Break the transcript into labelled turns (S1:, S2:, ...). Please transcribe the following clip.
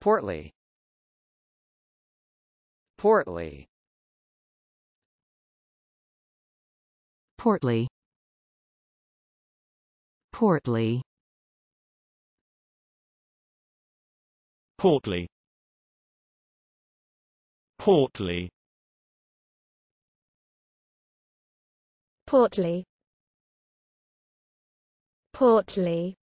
S1: Portly Portly Portly Portly Portly Portly Portly Portly